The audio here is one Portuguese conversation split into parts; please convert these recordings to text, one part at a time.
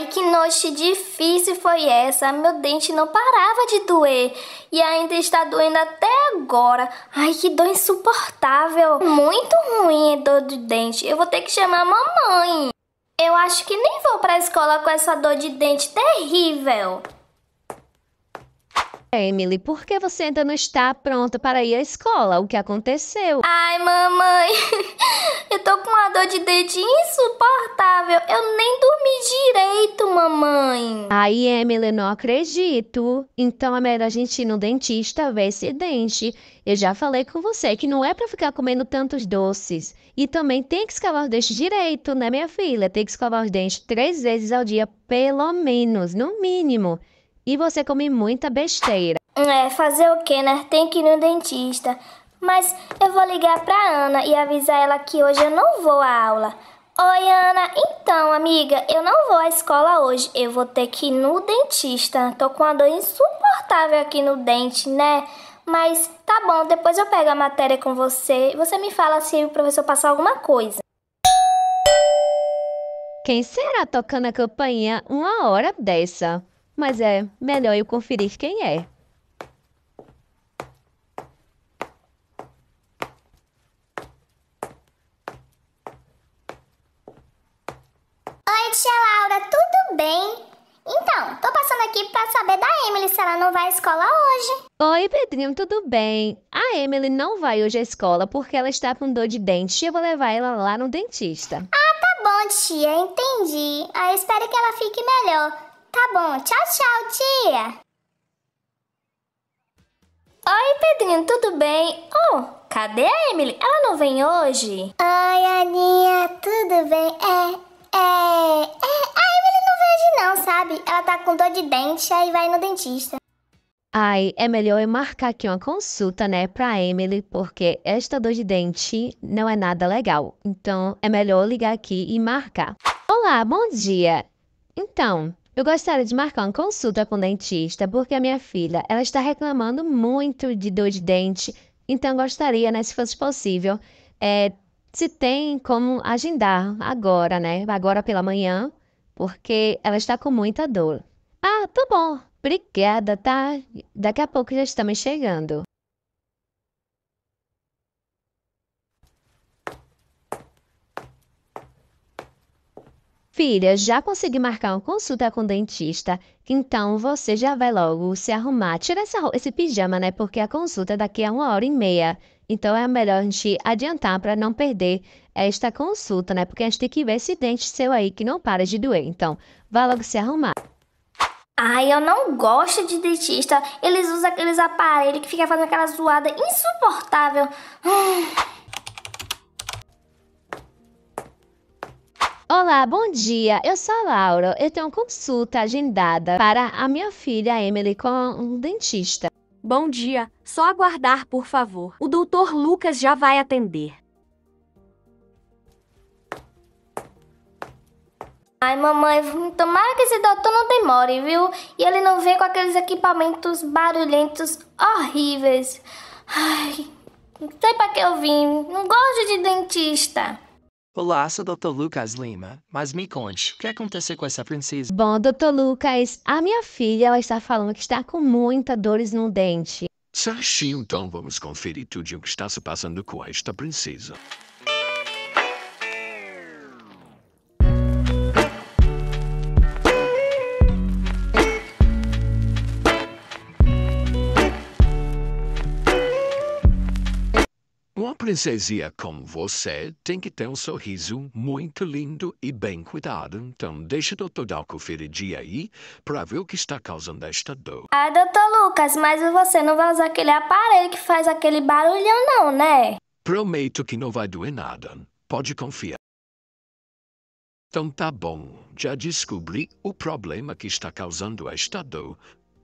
Ai, que noite difícil foi essa. Meu dente não parava de doer e ainda está doendo até agora. Ai, que dor insuportável. Muito ruim a dor de dente. Eu vou ter que chamar a mamãe. Eu acho que nem vou para a escola com essa dor de dente terrível. Emily, por que você ainda não está pronta para ir à escola? O que aconteceu? Ai, mamãe. de dente insuportável. Eu nem dormi direito, mamãe. Aí, Emily, não acredito. Então é melhor a gente ir no dentista ver esse dente. Eu já falei com você que não é para ficar comendo tantos doces. E também tem que escovar os dentes direito, né, minha filha? Tem que escovar os dentes três vezes ao dia, pelo menos, no mínimo. E você come muita besteira. É, fazer o quê, né? Tem que ir no dentista. Mas eu vou ligar para Ana e avisar ela que hoje eu não vou à aula. Oi, Ana. Então, amiga, eu não vou à escola hoje. Eu vou ter que ir no dentista. Tô com uma dor insuportável aqui no dente, né? Mas tá bom, depois eu pego a matéria com você. Você me fala se o professor passar alguma coisa. Quem será tocando a campainha uma hora dessa? Mas é melhor eu conferir quem é. bem? Então, tô passando aqui para saber da Emily se ela não vai à escola hoje. Oi, Pedrinho, tudo bem? A Emily não vai hoje à escola porque ela está com dor de dente e eu vou levar ela lá no dentista. Ah, tá bom, tia, entendi. Ah, eu espero que ela fique melhor. Tá bom, tchau, tchau, tia. Oi, Pedrinho, tudo bem? Oh, cadê a Emily? Ela não vem hoje? Oi, Aninha, tudo bem? É, sabe? Ela tá com dor de dente, aí vai no dentista. Ai, é melhor eu marcar aqui uma consulta, né, pra Emily, porque esta dor de dente não é nada legal. Então, é melhor ligar aqui e marcar. Olá, bom dia! Então, eu gostaria de marcar uma consulta com o dentista, porque a minha filha, ela está reclamando muito de dor de dente. Então, gostaria, né, se fosse possível, é, se tem como agendar agora, né, agora pela manhã, porque ela está com muita dor. Ah, tá bom. Obrigada, tá? Daqui a pouco já estamos chegando. Filha, já consegui marcar uma consulta com o dentista, então você já vai logo se arrumar. Tira essa, esse pijama, né? Porque a consulta é daqui a uma hora e meia. Então é melhor a gente adiantar para não perder esta consulta, né? Porque a gente tem que ver esse dente seu aí que não para de doer. Então, vá logo se arrumar. Ai, eu não gosto de dentista. Eles usam aqueles aparelhos que fica fazendo aquela zoada insuportável. Hum. Olá, bom dia. Eu sou a Laura. Eu tenho uma consulta agendada para a minha filha Emily com um dentista. Bom dia. Só aguardar, por favor. O doutor Lucas já vai atender. Ai, mamãe, tomara que esse doutor não demore, viu? E ele não vem com aqueles equipamentos barulhentos horríveis. Ai, não sei pra que eu vim. Não gosto de dentista. Olá, sou Dr. Lucas Lima, mas me conte, o que aconteceu com essa princesa? Bom, Dr. Lucas, a minha filha ela está falando que está com muita dores no dente. Sashi, então vamos conferir tudo o que está se passando com esta princesa. Uma princesinha como você tem que ter um sorriso muito lindo e bem cuidado. Então, deixa o doutor Dalco uma aí pra ver o que está causando esta dor. Ah, doutor Lucas, mas você não vai usar aquele aparelho que faz aquele barulhão não, né? Prometo que não vai doer nada. Pode confiar. Então tá bom, já descobri o problema que está causando esta dor.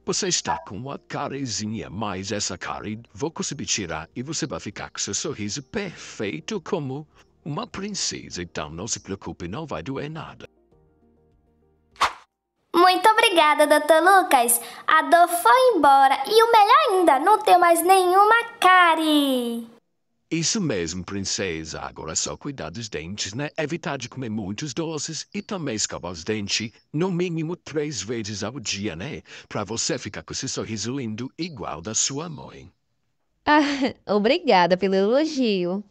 Você está com uma carezinha, mas essa cara vou conseguir tirar e você vai ficar com seu sorriso perfeito como uma princesa. Então não se preocupe, não vai doer nada. Muito obrigada, Dr. Lucas. A dor foi embora e o melhor ainda, não tem mais nenhuma cárie. Isso mesmo, princesa. Agora é só cuidar dos dentes, né? Evitar de comer muitos doces e também escovar os dentes, no mínimo três vezes ao dia, né? Pra você ficar com esse sorriso lindo igual da sua mãe. Ah, obrigada pelo elogio.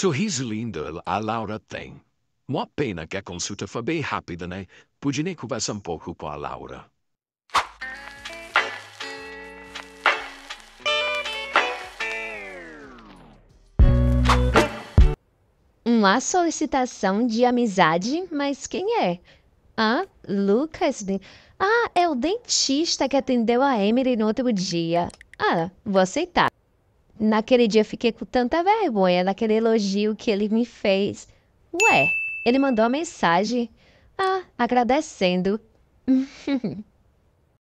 Sorriso lindo a Laura tem. Uma pena que a consulta foi bem rápida, né? Pude nem conversar um pouco com a Laura. Uma solicitação de amizade, mas quem é? Ah, Lucas. Ah, é o dentista que atendeu a Emily no outro dia. Ah, vou aceitar. Naquele dia fiquei com tanta vergonha naquele elogio que ele me fez. Ué, ele mandou a mensagem. Ah, agradecendo.